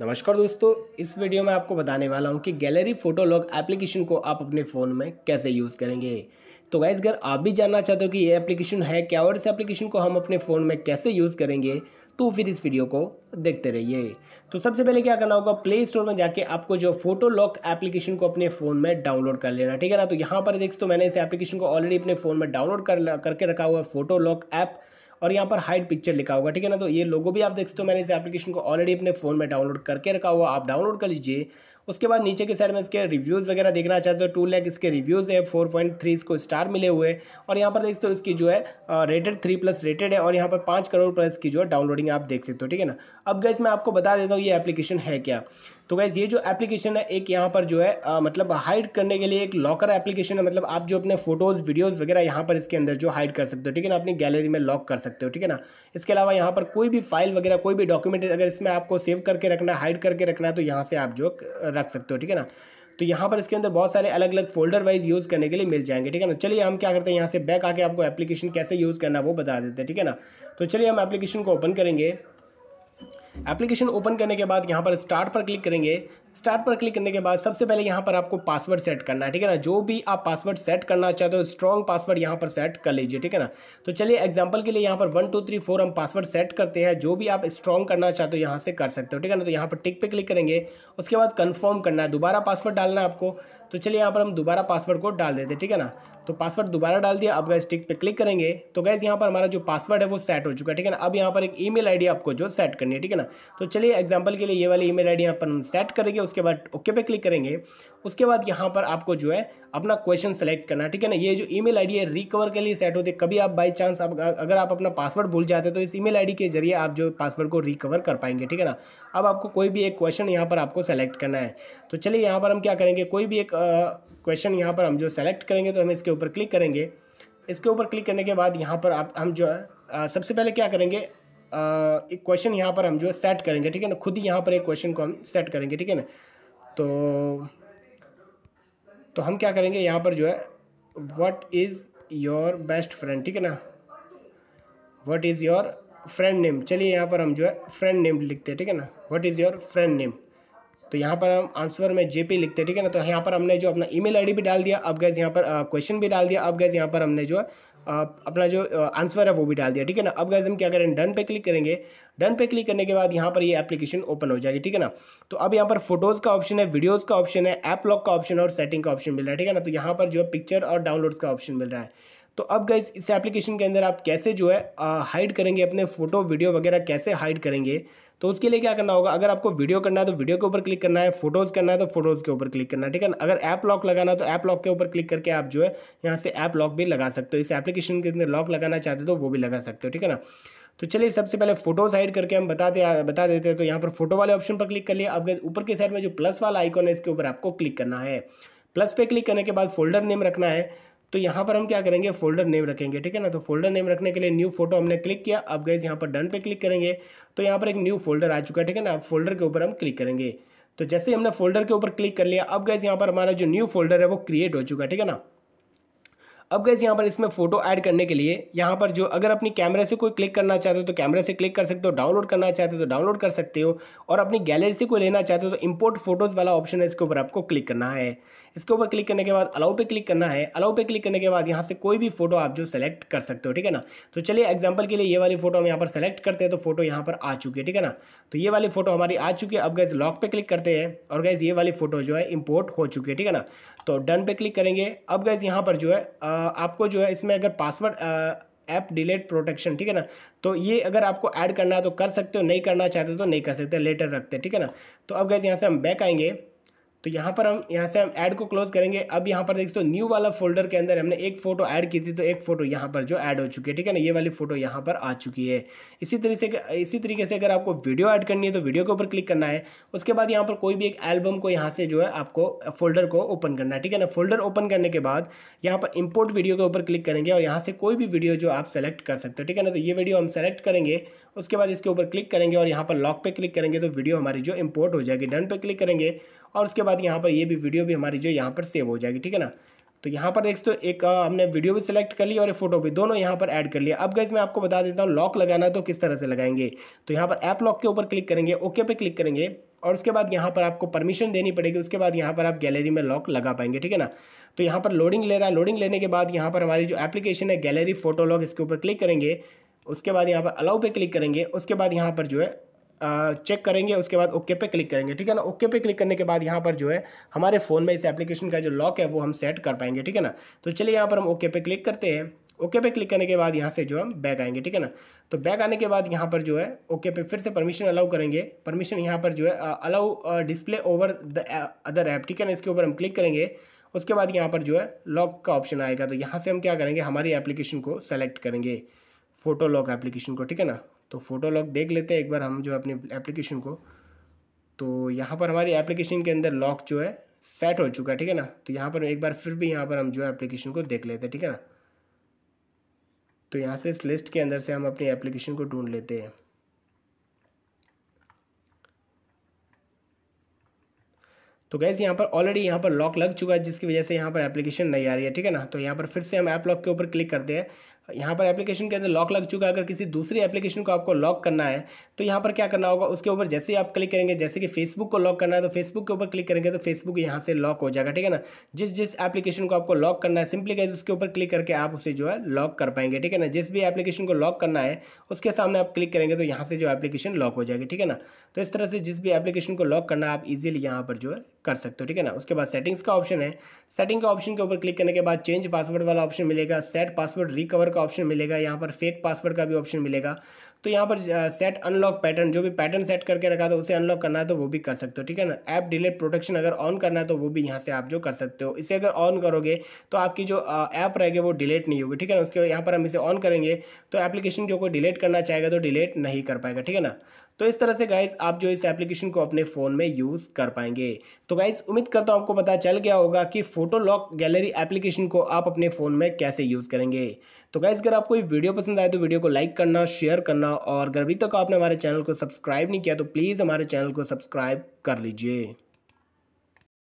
नमस्कार दोस्तों इस वीडियो में आपको बताने वाला हूं कि गैलरी फोटो लॉग एप्लीकेशन को आप अपने फ़ोन में कैसे यूज़ करेंगे तो गाइज अगर आप भी जानना चाहते हो कि ये एप्लीकेशन है क्या और इस एप्लीकेशन को हम अपने फ़ोन में कैसे यूज़ करेंगे तो फिर इस वीडियो को देखते रहिए तो सबसे पहले क्या करना होगा प्ले स्टोर में जाके आपको जो फोटो लॉक एप्लीकेशन को अपने फ़ोन में डाउनलोड कर लेना ठीक है ना तो यहाँ पर देख तो मैंने इस एप्लीकेशन को ऑलरेडी अपने फ़ोन में डाउनलोड कर करके रखा हुआ है फोटो लॉक ऐप और यहाँ पर हाइड पिक्चर लिखा होगा ठीक है ना तो ये लोगो भी आप देख सकते हो मैंने इस एप्लीकेशन को ऑलरेडी अपने फ़ोन में डाउनलोड करके रखा हुआ आप डाउनलोड कर लीजिए उसके बाद नीचे के साइड में इसके रिव्यूज़ वगैरह देखना चाहते हो टू लैक इसके रिव्यूज़ है फोर पॉइंट थ्री इसको स्टार मिले हुए और यहाँ पर देख सकते हो इसकी जो है रेटेड थ्री प्लस रेटेड है और यहाँ पर पाँच करोड़ प्लस की जो है डाउनलोडिंग आप देख सकते हो ठीक है ना अब गैस मैं आपको बता देता हूँ ये एप्लीकेशन है क्या तो गैस ये जो एप्लीकेशन है एक यहाँ पर जो है आ, मतलब हाइड करने के लिए एक लॉकर एप्लीकेशन है मतलब आप जो अपने फोटोज़ वीडियोज़ वगैरह यहाँ पर इसके अंदर जो हाइड कर सकते हो ठीक है ना अपनी गैलरी में लॉक कर सकते हो ठीक है ना इसके अलावा यहाँ पर कोई भी फाइल वगैरह कोई भी डॉक्यूमेंट अगर इसमें आपको सेव करके रखना हाइड करके रखना है तो यहाँ से आप जो रख सकते हो ठीक है ना तो यहाँ पर इसके अंदर बहुत सारे अलग अलग फोल्डर वाइज यूज़ करने के लिए मिल जाएंगे ठीक है ना चलिए हम क्या करते हैं यहाँ से बैक आके आपको एप्लीकेशन कैसे यूज़ करना वो बता देते हैं ठीक है ना तो चलिए हम एप्लीकेशन को ओपन करेंगे एप्लीकेशन ओपन करने के बाद यहाँ पर स्टार्ट पर क्लिक करेंगे स्टार्ट पर क्लिक करने के बाद सबसे पहले यहाँ पर आपको पासवर्ड सेट करना है ठीक है ना जो भी आप पासवर्ड सेट करना चाहते हो स्ट्रॉन्ग पासवर्ड यहाँ पर सेट कर लीजिए ठीक है ना तो चलिए एग्जाम्पल के लिए यहाँ पर वन टू थ्री फोर हम पासवर्ड सेट करते हैं जो भी आप स्ट्रॉन्ग करना चाहते हो यहाँ से कर सकते हो ठीक है ना तो यहाँ पर टिक पर क्लिक करेंगे उसके बाद कन्फर्म करना है दोबारा पासवर्ड डालना है आपको तो चलिए यहाँ पर हम दोबारा पासवर्ड को डाल देते ठीक है ना तो पासवर्ड दोबारा डाल दिया अब गैस टिक पे क्लिक करेंगे तो गैस यहाँ पर हमारा जो पासवर्ड है वो सेट हो चुका है ठीक है ना अब यहाँ पर एक ईमेल आईडी आपको जो सेट करनी है ठीक है ना तो चलिए एग्जांपल के लिए ये वाली ईमेल आईडी यहाँ पर हम सेट करेंगे उसके बाद ओके पे क्लिक करेंगे उसके बाद यहाँ पर आपको जो है अपना क्वेश्चन सेलेक्ट करना ठीक है ना ये जो ईमेल आईडी है रिकवर के लिए सेट होती है कभी आप बाई चांस आप अगर आप अपना पासवर्ड भूल जाते हैं तो इस ईमेल आईडी के जरिए आप जो पासवर्ड को रिकवर कर पाएंगे ठीक है ना अब आपको कोई भी एक क्वेश्चन यहाँ पर आपको सेलेक्ट करना है तो चलिए यहाँ पर हम क्या करेंगे कोई भी एक क्वेश्चन यहाँ पर हम जो सेलेक्ट करेंगे तो हम इसके ऊपर क्लिक करेंगे इसके ऊपर क्लिक करने के बाद यहाँ पर आप हम जो है सबसे पहले क्या करेंगे एक क्वेश्चन यहाँ पर हम जो है सेट करेंगे ठीक है ना खुद ही यहाँ पर एक क्वेश्चन को हम सेट करेंगे ठीक है ना तो तो हम क्या करेंगे यहाँ पर जो है what is your best friend ठीक है ना what is your friend name चलिए यहाँ पर हम जो है फ्रेंड नेम लिखते हैं ठीक है ना what is your friend name तो यहाँ पर हम आंसर में जे पी लिखते हैं ठीक है ना तो यहाँ पर हमने जो अपना ईमेल आईडी भी डाल दिया अब गैस यहाँ पर क्वेश्चन भी डाल दिया अब गैस यहाँ पर हमने जो है अपना जो आंसर है वो भी डाल दिया ठीक है ना अब गैस हम क्या करें डन पे क्लिक करेंगे डन पे क्लिक करने के बाद यहाँ पर ये एप्लीकेशन ओपन हो जाएगी ठीक है ना तो अब यहाँ पर फोटोज़ का ऑप्शन है वीडियोज़ का ऑप्शन है ऐप लॉक का ऑप्शन और सेटिंग का ऑप्शन मिल रहा है ठीक है ना तो यहाँ पर जो पिक्चर और डाउनलोड्स का ऑप्शन मिल रहा है तो अब गए इस एप्लीकेशन के अंदर आप कैसे जो है हाइड करेंगे अपने फोटो वीडियो वगैरह कैसे हाइड करेंगे तो उसके लिए क्या करना होगा अगर आपको वीडियो करना है तो वीडियो के ऊपर क्लिक करना है फोटोज़ करना है तो फोटोज़ के ऊपर क्लिक करना है ठीक है अगर ऐप लॉक लगाना है तो ऐप लॉक के ऊपर क्लिक करके आप जो है यहाँ से ऐप लॉक भी लगा सकते हो इस एप्लीकेशन के अंदर लॉक लगाना चाहते हो तो वो भी लगा सकते हो ठीक है ना तो चलिए सबसे पहले फोटोज हाइड करके हम बताते बता देते हैं तो यहाँ पर फोटो वाले ऑप्शन पर क्लिक कर लिया अब ऊपर के साइड में जो प्लस वाला आइकॉन है इसके ऊपर आपको क्लिक करना है प्लस पे क्लिक करने के बाद फोल्डर नेम रखना है तो यहाँ पर हम क्या करेंगे फोल्डर नेम रखेंगे ठीक है ना तो फोल्डर नेम रखने के लिए न्यू फोटो हमने क्लिक किया अब गए यहाँ पर डन पे क्लिक करेंगे तो यहाँ पर एक न्यू फोल्डर आ चुका है ठीक है ना फोल्डर के ऊपर हम क्लिक करेंगे तो जैसे हमने फोल्डर के ऊपर क्लिक कर लिया अब गए यहाँ पर हमारा जो न्यू फोल्डर है वो क्रिएट हो चुका है ठीक है ना अब गैस यहाँ पर इसमें फोटो ऐड करने के लिए यहाँ पर जो अगर अपनी कैमरे से कोई क्लिक करना चाहते हो तो कैमरे से क्लिक कर सकते हो डाउनलोड करना चाहते हो तो डाउनलोड कर सकते हो और अपनी गैलरी से कोई लेना चाहते हो तो इम्पोर्ट फोटोज़ वाला ऑप्शन है इसके ऊपर आपको क्लिक करना है इसके ऊपर क्लिक करने के बाद अलाउ पे क्लिक करना है अलाउ पे क्लिक करने के बाद यहाँ से कोई भी फोटो आप जो सेलेक्ट कर सकते हो ठीक है ना तो चलिए एग्जाम्पल के लिए ये वाली फोटो हम यहाँ पर सेलेक्ट करते हैं तो फोटो यहाँ पर आ चुकी है ठीक है ना तो ये वाली फोटो हमारी आ चुकी है अब गैस लॉक पे क्लिक करते हैं और गैस ये वाली फोटो जो है इम्पोर्ट हो चुकी है ठीक है ना तो डन पे क्लिक करेंगे अब गैस यहाँ पर जो है आपको जो है इसमें अगर पासवर्ड ऐप डिलेट प्रोटेक्शन ठीक है ना तो ये अगर आपको ऐड करना है तो कर सकते हो नहीं करना चाहते हो तो नहीं कर सकते लेटर रखते ठीक है ना तो अब गैस यहाँ से हम बैक आएंगे तो यहाँ पर हम यहाँ से हम ऐड को क्लोज करेंगे अब यहाँ पर देख सकते हो न्यू वाला फोल्डर के अंदर हमने एक फोटो ऐड की थी तो एक फोटो यहाँ पर जो ऐड हो चुकी है ठीक है ना ये वाली फोटो यहाँ पर आ चुकी है इसी तरीके से इसी तरीके से अगर आपको वीडियो ऐड करनी है तो वीडियो के ऊपर क्लिक करना है उसके बाद यहाँ पर कोई भी एक एल्बम को यहाँ से जो है आपको फोल्डर को ओपन करना है ठीक है ना फोल्डर ओपन करने के बाद यहाँ पर इम्पोर्ट वीडियो के ऊपर क्लिक करेंगे और यहाँ से कोई भी वीडियो जो आप सेलेक्ट कर सकते हो ठीक है ना तो ये वीडियो हम सेलेक्ट करेंगे उसके बाद इसके ऊपर क्लिक करेंगे और यहाँ पर लॉक पे क्लिक करेंगे तो वीडियो हमारी जो इम्पोर्ट हो जाएगी डन पे क्लिक करेंगे और उसके बाद यहाँ पर ये भी वीडियो भी हमारी जो यहाँ पर सेव हो जाएगी ठीक है ना तो यहाँ पर देख सकते हो एक आ, हमने वीडियो भी सिलेक्ट कर ली और फोटो भी दोनों यहाँ पर ऐड कर लिया अब गैस मैं आपको बता देता हूँ लॉक लगाना तो किस तरह से लगाएंगे तो यहाँ पर ऐप लॉक के ऊपर क्लिक करेंगे ओके पे क्लिक करेंगे और उसके बाद यहाँ पर आपको परमिशन देनी पड़ेगी उसके बाद यहाँ पर आप गैलरी में लॉक लगा पाएंगे ठीक है ना तो यहाँ पर लोडिंग ले रहा है लोडिंग लेने के बाद यहाँ पर हमारी जो एप्लीकेशन है गैलरी फोटो लॉक इसके ऊपर क्लिक करेंगे उसके बाद यहाँ पर अलाउ पे क्लिक करेंगे उसके बाद यहाँ पर जो है चेक करेंगे उसके बाद ओके पे क्लिक करेंगे ठीक है ना ओके पे क्लिक करने के बाद यहाँ पर जो है हमारे फ़ोन में इस एप्लीकेशन का जो लॉक है वो हम सेट कर पाएंगे ठीक है ना तो चलिए यहाँ पर हम ओके पे क्लिक करते हैं ओके पे क्लिक करने के बाद यहाँ से जो हम बैग आएंगे ठीक है ना तो बैग आने के बाद यहाँ पर जो है ओके पे फिर से परमिशन अलाउ करेंगे परमिशन यहाँ पर जो है allow display over the other app ठीक है ना इसके ऊपर हम क्लिक करेंगे उसके बाद यहाँ पर जो है लॉक का ऑप्शन आएगा तो यहाँ से हम क्या करेंगे हमारी एप्लीकेशन को सेलेक्ट करेंगे फोटो लॉक एप्लीकेशन को ठीक है ना तो फ़ोटो लॉक देख लेते हैं एक बार हम जो अपनी एप्लीकेशन को तो यहाँ पर हमारी एप्लीकेशन के अंदर लॉक जो है सेट हो चुका है ठीक है ना तो यहाँ पर एक बार फिर भी यहाँ पर हम जो है एप्लीकेशन को देख लेते हैं ठीक है ना तो यहाँ से इस लिस्ट के अंदर से हम अपनी एप्लीकेशन को ढूंढ लेते हैं तो गैस यहाँ पर ऑलरेडी यहाँ पर लॉक लग चुका है जिसकी वजह से यहाँ पर एप्लीकेशन नहीं आ रही है ठीक है ना तो यहाँ पर फिर से हम ऐप लॉक के ऊपर क्लिक करते हैं यहाँ पर एप्लीकेशन के अंदर लॉक लग चुका है अगर किसी दूसरी एप्लीकेशन को आपको लॉक करना है तो यहाँ पर क्या करना होगा उसके ऊपर जैसे ही आप क्लिक करेंगे जैसे कि फेसबुक को लॉक करना है तो फेसबुक के ऊपर क्लिक करेंगे तो फेसबुक यहाँ से लॉक हो जाएगा ठीक है ना जिस जिस एप्लीकेशन को आपको लॉक करना है सिंपली गैस उसके ऊपर क्लिक करके आप उसे जो है लॉक कर पाएंगे ठीक है ना जिस भी एप्लीकेशन को लॉक करना है उसके सामने आप क्लिक करेंगे तो यहाँ से जो एप्लीकेशन लॉक हो जाएगी ठीक है ना तो इस तरह से जिस भी एप्लीकेशन को लॉक करना है आप ईजिली यहाँ पर जो है कर सकते हो ठीक है ना उसके बाद सेटिंग्स का ऑप्शन है सेटिंग का ऑप्शन के ऊपर क्लिक करने के बाद चेंज पासवर्ड वाला ऑप्शन मिलेगा सेट पासवर्ड रिकवर पासवर्ड का ऑप्शन मिलेगा यहाँ पर फेक पासवर्ड का भी ऑप्शन मिलेगा तो यहाँ पर सेट अनलॉक पैटर्न जो भी पैटर्न सेट करके रखा था उसे अनलॉक करना है तो वो भी कर सकते हो ठीक है ना ऐप डिलेट प्रोटेक्शन अगर ऑन करना है तो वो भी यहाँ से आप जो कर सकते हो इसे अगर ऑन करोगे तो आपकी जो ऐप रहेगी वो डिलीट नहीं होगी ठीक है ना उसके यहाँ पर हम इसे ऑन करेंगे तो एप्लीकेशन जो कोई डिलीट करना चाहेगा तो डिलीट नहीं कर पाएगा ठीक है ना तो इस तरह से गाइज आप जो इस एप्लीकेशन को अपने फ़ोन में यूज़ कर पाएंगे तो गाइज उम्मीद करता हूँ आपको पता चल गया होगा कि फोटो लॉक गैलरी एप्लीकेशन को आप अपने फ़ोन में कैसे यूज़ करेंगे तो गाइज अगर आपको वीडियो पसंद आए तो वीडियो को लाइक करना शेयर करना और अगर अभी तक आपने हमारे चैनल को सब्सक्राइब नहीं किया तो प्लीज़ हमारे चैनल को सब्सक्राइब कर लीजिए